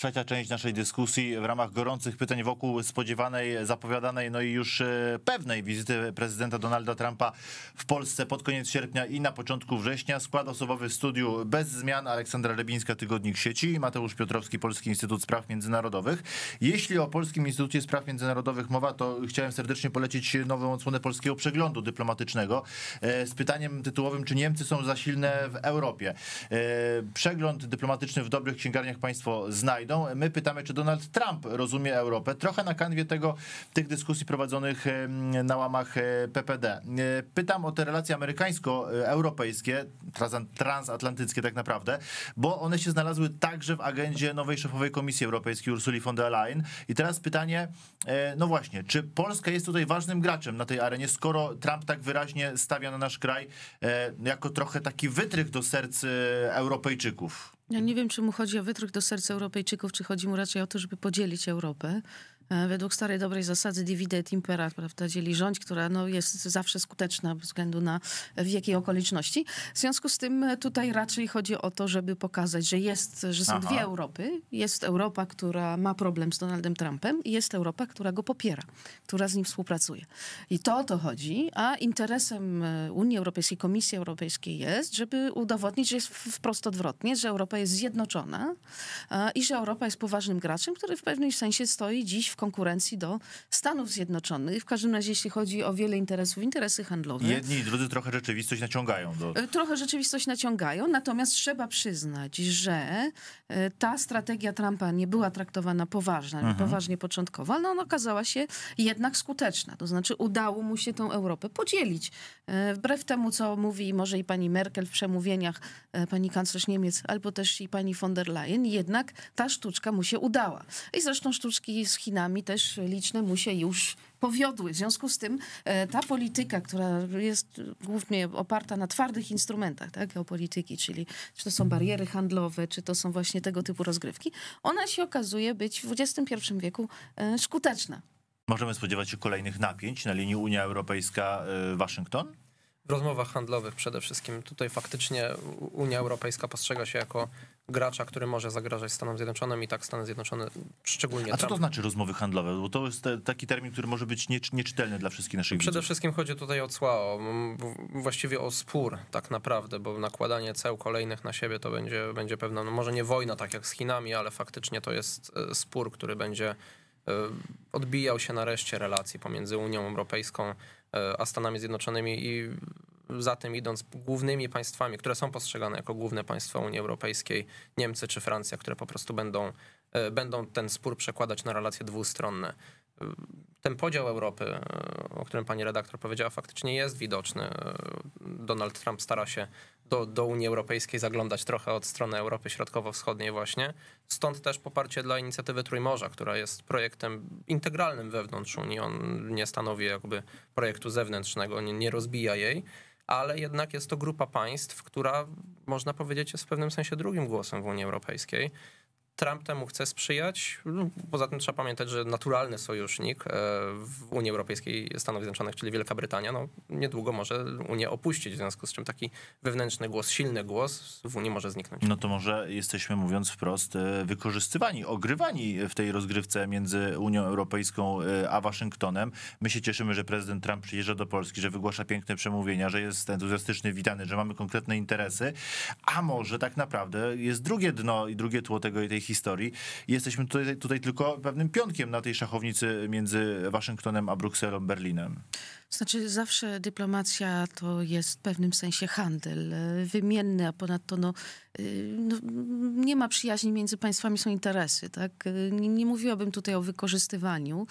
trzecia część naszej dyskusji w ramach gorących pytań wokół spodziewanej, zapowiadanej, no i już e, pewnej wizyty prezydenta Donalda Trumpa w Polsce pod koniec sierpnia i na początku września. Skład osobowy w studiu bez zmian Aleksandra Lebińska, Tygodnik Sieci, Mateusz Piotrowski, Polski Instytut Spraw Międzynarodowych. Jeśli o Polskim Instytucie Spraw Międzynarodowych mowa, to chciałem serdecznie polecić nową odsłonę Polskiego Przeglądu Dyplomatycznego e, z pytaniem tytułowym, czy Niemcy są za silne w Europie. E, przegląd dyplomatyczny w dobrych księgarniach państwo znajdą. My pytamy, czy Donald Trump rozumie Europę. Trochę na kanwie tego, tych dyskusji prowadzonych na łamach e, PPD. E, pytam o te relacje amerykańsko-europejskie, transatlantyckie tak naprawdę, bo one się znalazły także w agendzie nowej szefowej Komisji Europejskiej Ursuli von der Leyen. I teraz pytanie, e, no właśnie, czy Polska jest tutaj ważnym graczem na tej arenie, skoro Trump tak wyraźnie stawia na nasz kraj jako trochę taki wytrych do serc Europejczyków? Ja nie wiem, czy mu chodzi o wytrych do serca Europejczyków, czy chodzi mu raczej o to, żeby podzielić Europę. E, według starej dobrej zasady dividend impera, prawda, dzieli rządź, która no, jest zawsze skuteczna bez względu na w jakiej okoliczności. W związku z tym e, tutaj raczej chodzi o to, żeby pokazać, że jest, że są Aha. dwie Europy. Jest Europa, która ma problem z Donaldem Trumpem i jest Europa, która go popiera, która z nim współpracuje. I to o to chodzi, a interesem e, Unii Europejskiej, Komisji Europejskiej jest, żeby udowodnić, że jest wprost odwrotnie, że Europa jest zjednoczona i że Europa jest poważnym graczem, który w pewnym sensie stoi dziś w konkurencji do Stanów Zjednoczonych. W każdym razie, jeśli chodzi o wiele interesów, interesy handlowe. Jedni i drudzy trochę rzeczywistość naciągają. Do... E, trochę rzeczywistość naciągają, natomiast trzeba przyznać, że e, ta strategia Trumpa nie była traktowana poważna, mhm. poważnie początkowo, ale ona okazała się jednak skuteczna. To znaczy udało mu się tą Europę podzielić. E, wbrew temu, co mówi może i pani Merkel w przemówieniach, pani kanclerz Niemiec, albo też i pani von der Leyen, jednak ta sztuczka mu się udała. I zresztą sztuczki z Chinami wyborami też liczne mu się już powiodły. W związku z tym e, ta polityka, która jest głównie oparta na twardych instrumentach tak, geopolityki, czyli czy to są bariery handlowe, czy to są właśnie tego typu rozgrywki, ona się okazuje być w XXI wieku e, skuteczna. Możemy spodziewać się kolejnych napięć na linii Unia Europejska-Waszyngton? E, w rozmowach handlowych przede wszystkim. Tutaj faktycznie Unia Europejska postrzega się jako gracza, który może zagrażać Stanom Zjednoczonym i tak Stany Zjednoczone szczególnie. A co to znaczy rozmowy handlowe? Bo to jest te, taki termin, który może być nie, nieczytelny dla wszystkich naszych Przede widzów. wszystkim chodzi tutaj o cła, o, właściwie o spór tak naprawdę, bo nakładanie ceł kolejnych na siebie to będzie, będzie pewna, no może nie wojna tak jak z Chinami, ale faktycznie to jest e, spór, który będzie e, odbijał się nareszcie relacji pomiędzy Unią Europejską E, a Stanami Zjednoczonymi i za tym idąc głównymi państwami, które są postrzegane jako główne państwa Unii Europejskiej, Niemcy czy Francja, które po prostu będą, e, będą ten spór przekładać na relacje dwustronne. E, ten podział Europy, o którym pani redaktor powiedziała, faktycznie jest widoczny. Donald Trump stara się do, do Unii Europejskiej zaglądać trochę od strony Europy Środkowo-Wschodniej właśnie. Stąd też poparcie dla inicjatywy Trójmorza, która jest projektem integralnym wewnątrz Unii. On nie stanowi jakby projektu zewnętrznego, nie, nie rozbija jej, ale jednak jest to grupa państw, która można powiedzieć jest w pewnym sensie drugim głosem w Unii Europejskiej. Trump temu chce sprzyjać. No, poza tym trzeba pamiętać, że naturalny sojusznik e, w Unii Europejskiej Stanów Zjednoczonych, czyli Wielka Brytania, no, niedługo może Unię opuścić, w związku z czym taki wewnętrzny głos, silny głos w Unii może zniknąć. No to może jesteśmy, mówiąc wprost, e, wykorzystywani, ogrywani w tej rozgrywce między Unią Europejską e, a Waszyngtonem. My się cieszymy, że prezydent Trump przyjeżdża do Polski, że wygłasza piękne przemówienia, że jest entuzjastyczny, witany, że mamy konkretne interesy, a może tak naprawdę jest drugie dno i drugie tło tego i tej historii. Jesteśmy tutaj, tutaj tylko pewnym pionkiem na tej szachownicy między Waszyngtonem a Brukselą, Berlinem. Znaczy, zawsze dyplomacja to jest w pewnym sensie handel e, wymienny, a ponadto no, e, no nie ma przyjaźni między państwami, są interesy. Tak? E, nie, nie, mówiłabym tutaj o wykorzystywaniu,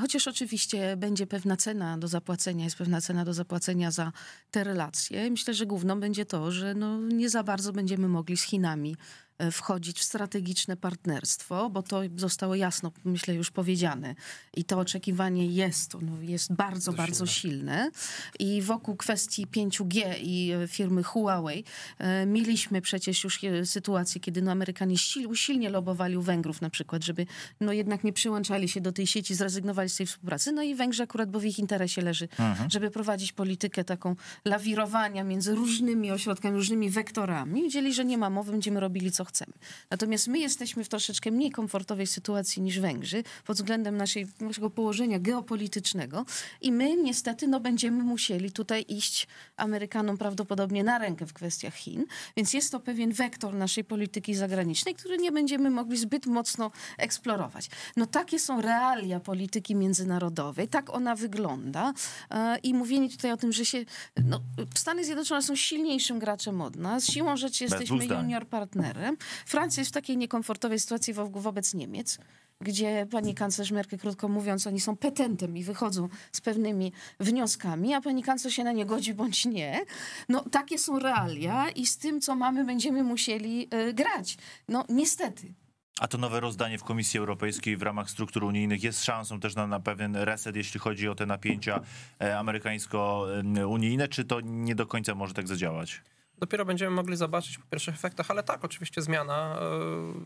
chociaż oczywiście będzie pewna cena do zapłacenia, jest pewna cena do zapłacenia za te relacje. Myślę, że główną będzie to, że no, nie za bardzo będziemy mogli z Chinami E, wchodzić w strategiczne partnerstwo, bo to zostało jasno, myślę, już powiedziane. I to oczekiwanie jest, ono jest bardzo, bardzo silne. I wokół kwestii 5G i e, firmy Huawei e, mieliśmy przecież już sytuację, kiedy no Amerykanie silnie lobowali u Węgrów na przykład, żeby no jednak nie przyłączali się do tej sieci, zrezygnowali z tej współpracy. No i Węgrzy akurat, bo w ich interesie leży, mhm. żeby prowadzić politykę taką lawirowania między różnymi ośrodkami, różnymi wektorami. Wiedzieli, że nie ma mowy, będziemy robili co chcemy. Natomiast my jesteśmy w troszeczkę mniej komfortowej sytuacji niż Węgrzy pod względem naszej, naszego położenia geopolitycznego i my niestety no, będziemy musieli tutaj iść Amerykanom prawdopodobnie na rękę w kwestiach Chin, więc jest to pewien wektor naszej polityki zagranicznej, który nie będziemy mogli zbyt mocno eksplorować. No takie są realia polityki międzynarodowej, tak ona wygląda e, i mówienie tutaj o tym, że się, no, Stany Zjednoczone są silniejszym graczem od nas, siłą rzeczy jesteśmy junior partnerem, Francja jest w takiej niekomfortowej sytuacji wo wobec Niemiec, gdzie pani kanclerz Merkel, krótko mówiąc, oni są petentem i wychodzą z pewnymi wnioskami, a pani kanclerz się na nie godzi bądź nie. No takie są realia i z tym, co mamy, będziemy musieli y, grać. No niestety. A to nowe rozdanie w Komisji Europejskiej w ramach struktur unijnych jest szansą też na, na pewien reset, jeśli chodzi o te napięcia e, amerykańsko-unijne? Czy to nie do końca może tak zadziałać? dopiero będziemy mogli zobaczyć po pierwszych efektach, ale tak, oczywiście zmiana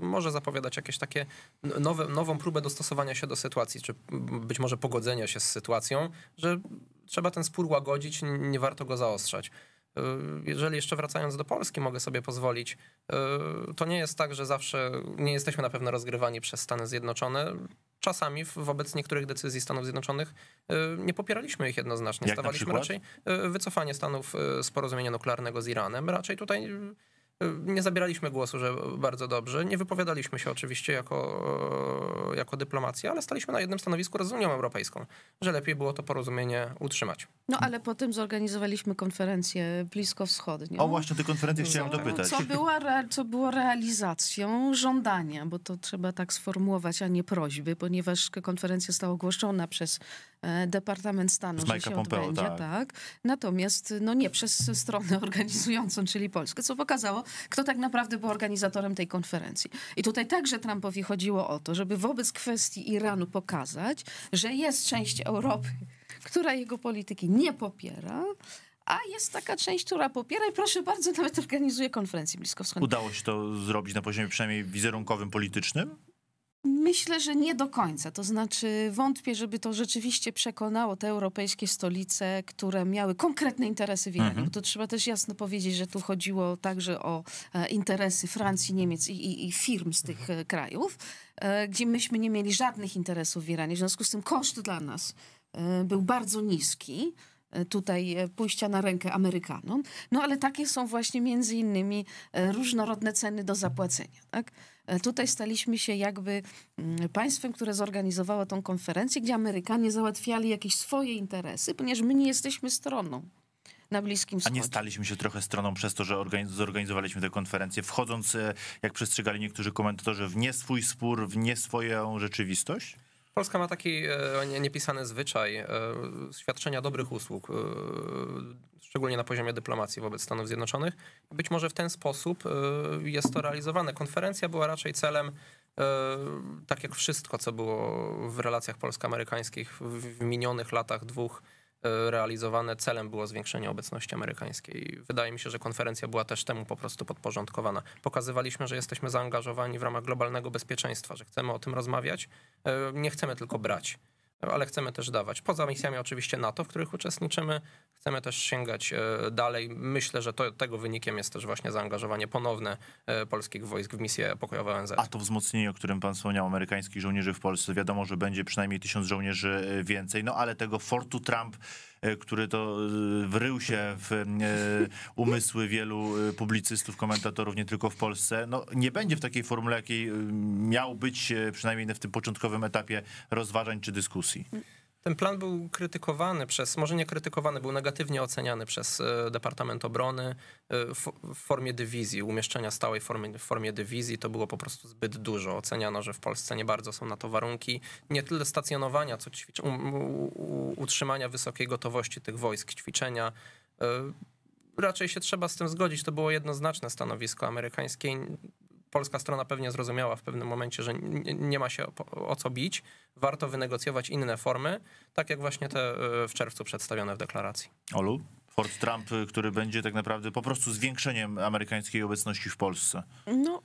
e, może zapowiadać jakieś takie nowe, nową próbę dostosowania się do sytuacji, czy być może pogodzenia się z sytuacją, że trzeba ten spór łagodzić, nie warto go zaostrzać e, jeżeli jeszcze wracając do Polski mogę sobie pozwolić, e, to nie jest tak, że zawsze nie jesteśmy na pewno rozgrywani przez Stany Zjednoczone czasami wobec niektórych decyzji Stanów Zjednoczonych y, nie popieraliśmy ich jednoznacznie. Jak Stawaliśmy raczej y, wycofanie Stanów y, z porozumienia nuklearnego z Iranem. Raczej tutaj E, nie zabieraliśmy głosu, że bardzo dobrze. Nie wypowiadaliśmy się oczywiście jako, e, jako dyplomacja, ale staliśmy na jednym stanowisku z Unią Europejską, że lepiej było to porozumienie utrzymać. No ale potem zorganizowaliśmy konferencję blisko O właśnie, tę konferencję chciałem dopytać. Co, była, co było realizacją żądania, bo to trzeba tak sformułować, a nie prośby, ponieważ konferencja została ogłoszona przez e, Departament Stanu, Z że się Pompeo, odbędzie. Tak. tak. Natomiast no nie przez stronę organizującą, czyli Polskę, co pokazało, kto tak naprawdę był organizatorem tej konferencji. I tutaj także Trumpowi chodziło o to, żeby wobec kwestii Iranu pokazać, że jest część Europy, która jego polityki nie popiera, a jest taka część, która popiera i proszę bardzo, nawet organizuje konferencję bliskowschodnią. Udało się to zrobić na poziomie przynajmniej wizerunkowym, politycznym? Myślę, że nie do końca. To znaczy, wątpię, żeby to rzeczywiście przekonało te europejskie stolice, które miały konkretne interesy w Iranie. Mhm. Bo to trzeba też jasno powiedzieć, że tu chodziło także o e, interesy Francji, Niemiec i, i, i firm z tych e, krajów, e, gdzie myśmy nie mieli żadnych interesów w Iranie. W związku z tym koszt dla nas był bardzo niski. E, tutaj e, pójścia na rękę Amerykanom. No ale takie są właśnie między innymi e, różnorodne ceny do zapłacenia. Tak? Tutaj staliśmy się jakby mm, państwem, które zorganizowało tą konferencję, gdzie Amerykanie załatwiali jakieś swoje interesy, ponieważ my nie jesteśmy stroną. Na Bliskim Wschodzie. A nie staliśmy się trochę stroną przez to, że zorganizowaliśmy tę konferencję, wchodząc, jak przestrzegali niektórzy komentatorzy, w nie swój spór, w nie swoją rzeczywistość? Polska ma taki e, niepisany zwyczaj e, świadczenia dobrych usług, e, szczególnie na poziomie dyplomacji wobec Stanów Zjednoczonych. Być może w ten sposób jest to realizowane. Konferencja była raczej celem, tak jak wszystko, co było w relacjach polsko-amerykańskich w minionych latach dwóch E, realizowane celem było zwiększenie obecności amerykańskiej. Wydaje mi się, że konferencja była też temu po prostu podporządkowana. Pokazywaliśmy, że jesteśmy zaangażowani w ramach globalnego bezpieczeństwa, że chcemy o tym rozmawiać, e, nie chcemy tylko brać ale chcemy też dawać. Poza misjami oczywiście NATO, w których uczestniczymy, chcemy też sięgać e, dalej. Myślę, że to, tego wynikiem jest też właśnie zaangażowanie ponowne e, polskich wojsk w misje pokojowe ONZ. A to wzmocnienie, o którym pan wspomniał, amerykańskich żołnierzy w Polsce, wiadomo, że będzie przynajmniej tysiąc żołnierzy e, więcej, no ale tego Fortu Trump E, który to e, wrył się w e, umysły wielu publicystów, komentatorów, nie tylko w Polsce, no nie będzie w takiej formule, jakiej miał być przynajmniej w tym początkowym etapie rozważań czy dyskusji. Ten plan był krytykowany przez, może nie krytykowany, był negatywnie oceniany przez e, Departament Obrony e, w, formie dywizji, umieszczenia stałej formy, w formie dywizji. To było po prostu zbyt dużo. Oceniano, że w Polsce nie bardzo są na to warunki, nie tyle stacjonowania, co ćwicz, utrzymania wysokiej gotowości tych wojsk, ćwiczenia e, raczej się trzeba z tym zgodzić. To było jednoznaczne stanowisko amerykańskie polska strona pewnie zrozumiała w pewnym momencie, że nie ma się o co bić, warto wynegocjować inne formy, tak jak właśnie te e, w czerwcu przedstawione w deklaracji. Olu? Fort Trump, e, który będzie tak naprawdę po prostu zwiększeniem amerykańskiej obecności w Polsce. No,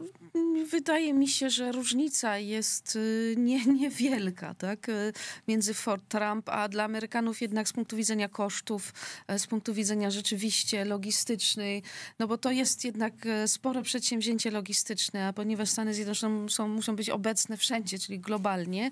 wydaje mi się, że różnica jest y, nie, niewielka tak? Y, między Ford Trump, a dla Amerykanów jednak z punktu widzenia kosztów, y, z punktu widzenia rzeczywiście logistycznej, no bo to jest jednak spore przedsięwzięcie logistyczne, a ponieważ Stany Zjednoczone są, muszą być obecne wszędzie, czyli globalnie,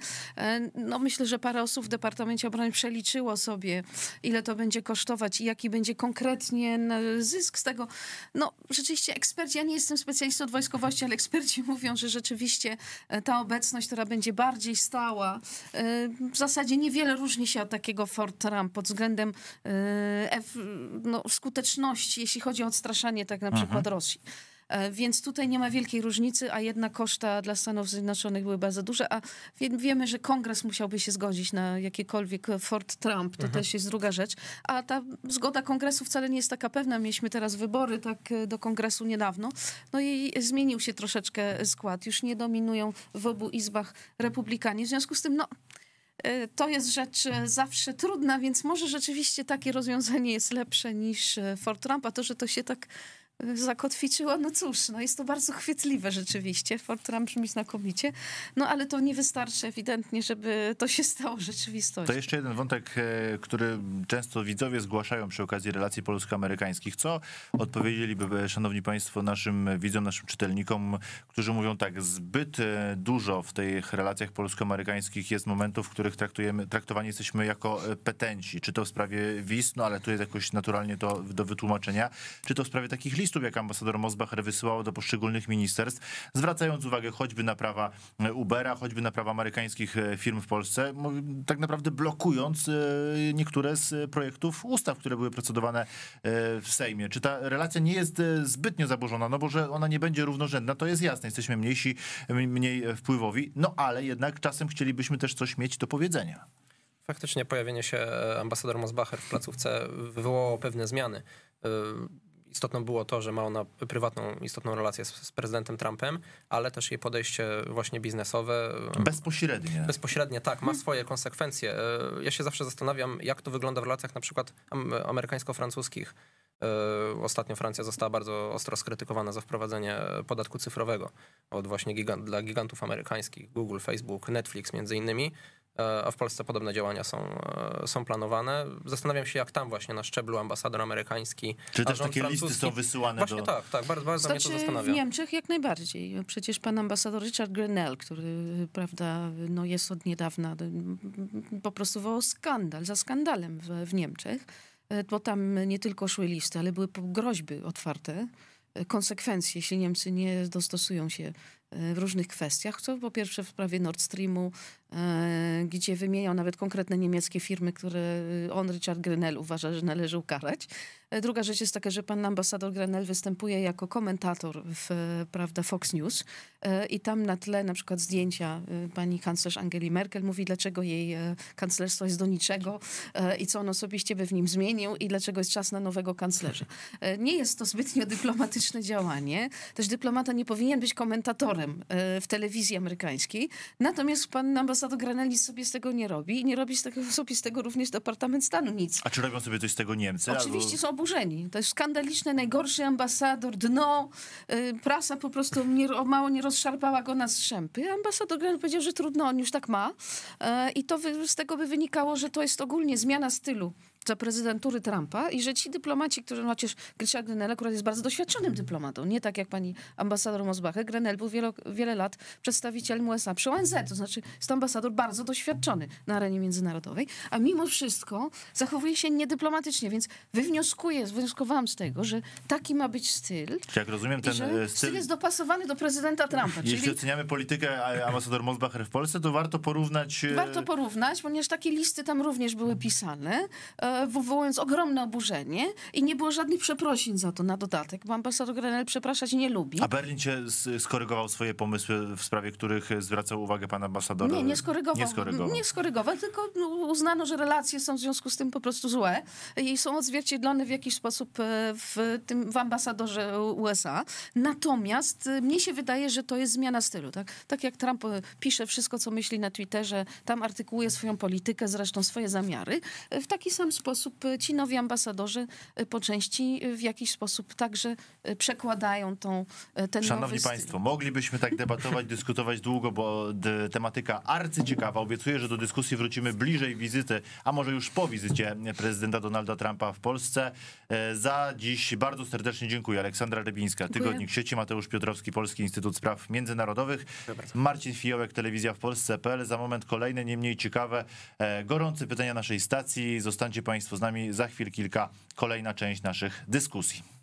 no myślę, że parę osób w Departamencie Obrony przeliczyło sobie, ile to będzie kosztować i jaki będzie konkretnie zysk z tego. No rzeczywiście eksperci, ja nie jestem specjalistą od wojskowości, ale eksperci mówią, że rzeczywiście e, ta obecność, która będzie bardziej stała, e, w zasadzie niewiele różni się od takiego Fort Trump pod względem e, no, skuteczności, jeśli chodzi o odstraszanie tak na Aha. Mhm. przykład Rosji. E, więc tutaj nie ma wielkiej różnicy, a jedna koszta dla Stanów Zjednoczonych były bardzo duże, a wie, wiemy, że kongres musiałby się zgodzić na jakiekolwiek e, Fort Trump, to Aha. Mhm. też jest druga rzecz, a ta zgoda kongresu wcale nie jest taka pewna. Mieliśmy teraz wybory tak e, do kongresu niedawno, no i zmienił się troszeczkę skład. Już nie dominują w obu izbach republikanie, w związku z tym no to jest rzecz zawsze trudna, więc może rzeczywiście takie rozwiązanie jest lepsze niż Fort Trump, a to, że to się tak zakotwiczyła, no cóż, no jest to bardzo chwytliwe rzeczywiście, Fortran brzmi znakomicie, no ale to nie wystarczy ewidentnie, żeby to się stało rzeczywistością. To jeszcze jeden wątek, e, który często widzowie zgłaszają przy okazji relacji polsko-amerykańskich. Co odpowiedzieliby, szanowni państwo, naszym widzom, naszym czytelnikom, którzy mówią tak, zbyt e, dużo w tych relacjach polsko-amerykańskich jest momentów, w których traktujemy, traktowani jesteśmy jako e, petenci, czy to w sprawie wiz, no ale tu jest jakoś naturalnie to do wytłumaczenia, czy to w sprawie takich list listów, jak ambasador Mosbacher wysyłał do poszczególnych ministerstw, zwracając uwagę choćby na prawa e, Ubera, choćby na prawa amerykańskich e, firm w Polsce, tak naprawdę blokując e, niektóre z projektów ustaw, które były procedowane w Sejmie. Czy ta relacja nie jest zbytnio zaburzona, no bo że ona nie będzie równorzędna, to jest jasne, jesteśmy mniejsi, mniej wpływowi, no ale jednak czasem chcielibyśmy też coś mieć do powiedzenia. Faktycznie pojawienie się ambasador Mosbacher w placówce wywołało pewne zmiany istotną było to, że ma ona prywatną, istotną relację z, z, prezydentem Trumpem, ale też jej podejście właśnie biznesowe. Bezpośrednie. Bezpośrednie, tak, ma mhm. swoje konsekwencje. E, ja się zawsze zastanawiam, jak to wygląda w relacjach na przykład amerykańsko-francuskich. E, ostatnio Francja została bardzo ostro skrytykowana za wprowadzenie podatku cyfrowego od właśnie gigant, dla gigantów amerykańskich, Google, Facebook, Netflix między innymi. E, a w Polsce podobne działania są, e, są planowane. Zastanawiam się, jak tam właśnie na szczeblu ambasador amerykański. Czy też takie francuski. listy są wysyłane właśnie do... tak, tak, bardzo, bardzo znaczy, mnie to znaczy, zastanawia. W Niemczech jak najbardziej. Przecież pan ambasador Richard Grenell, który prawda, no jest od niedawna, po prostu wołał skandal za skandalem w, w Niemczech, e, bo tam nie tylko szły listy, ale były groźby otwarte konsekwencje, jeśli Niemcy nie dostosują się w różnych kwestiach, co po pierwsze w sprawie Nord Streamu, E, gdzie wymieniał nawet konkretne niemieckie firmy, które y, on, Richard Grenell, uważa, że należy ukarać. E, druga rzecz jest taka, że pan ambasador Grenell występuje jako komentator w e, prawda, Fox News i tam na tle na przykład zdjęcia y, pani kanclerz Angeli Merkel mówi, dlaczego jej kanclerstwo jest do niczego i co on osobiście by w nim zmienił i dlaczego jest czas na nowego kanclerza. Nie jest to zbytnio dyplomatyczne działanie. Też dyplomata nie powinien być komentatorem w telewizji amerykańskiej. Natomiast pan ambasador ambasada Granelli sobie z tego nie robi i nie robi z tego, sobie z tego również Departament Stanu nic. A czy robią sobie coś z tego Niemcy? Oczywiście albo... są oburzeni. To jest skandaliczne, najgorszy ambasador, dno. Y, prasa po prostu nie, mało nie rozszarpała go na strzępy. Ambasador Granelli powiedział, że trudno, on już tak ma. Y, I to z tego by wynikało, że to jest ogólnie zmiana stylu za prezydentury Trumpa i że ci dyplomaci, którzy, no chociaż Krysia Grenelle, akurat jest bardzo doświadczonym dyplomatą, nie tak jak pani ambasador Mosbacher. Grenel był wielo, wiele lat przedstawicielem USA przy ONZ, to znaczy jest ambasador bardzo doświadczony na arenie międzynarodowej, a mimo wszystko zachowuje się niedyplomatycznie, więc wywnioskuję, wywnioskowałam z tego, że taki ma być styl. Czy jak rozumiem, ten e, styl... styl... jest dopasowany do prezydenta Trumpa. Jeśli czyli... oceniamy politykę ambasador Mosbacher w Polsce, to warto porównać... E, warto porównać, ponieważ takie listy tam również były pisane e, E, wywołując ogromne oburzenie i nie było żadnych przeprosin za to na dodatek, bo ambasador Grenell przepraszać nie lubi. A Berlin cię skorygował swoje pomysły, w sprawie których zwracał uwagę pan ambasador? Nie, nie skorygował. Nie skorygował, nie skorygował tylko no, uznano, że relacje są w związku z tym po prostu złe i są odzwierciedlone w jakiś sposób e, w, tym, w ambasadorze USA. Natomiast e, mnie się wydaje, że to jest zmiana stylu. Tak, tak jak Trump pisze wszystko, co myśli na Twitterze, tam artykułuje swoją politykę, zresztą swoje zamiary. W taki sam sposób sposób y, ci nowi ambasadorzy y, po części y, w jakiś sposób także przekładają tą, ten Szanowni nowy... Państwo, moglibyśmy tak debatować, dyskutować długo, bo tematyka arcyciekawa. Obiecuję, że do dyskusji wrócimy bliżej wizyty, a może już po wizycie prezydenta Donalda Trumpa w Polsce. E, za dziś bardzo serdecznie dziękuję. Aleksandra Rybińska, Tygodnik Sieci, Mateusz Piotrowski, Polski Instytut Spraw Międzynarodowych, Marcin Fijołek, Telewizja w Polsce.pl. Za moment kolejne, nie mniej ciekawe, e, gorące pytania naszej stacji. Zostańcie Państwo z nami za chwil kilka kolejna część naszych dyskusji.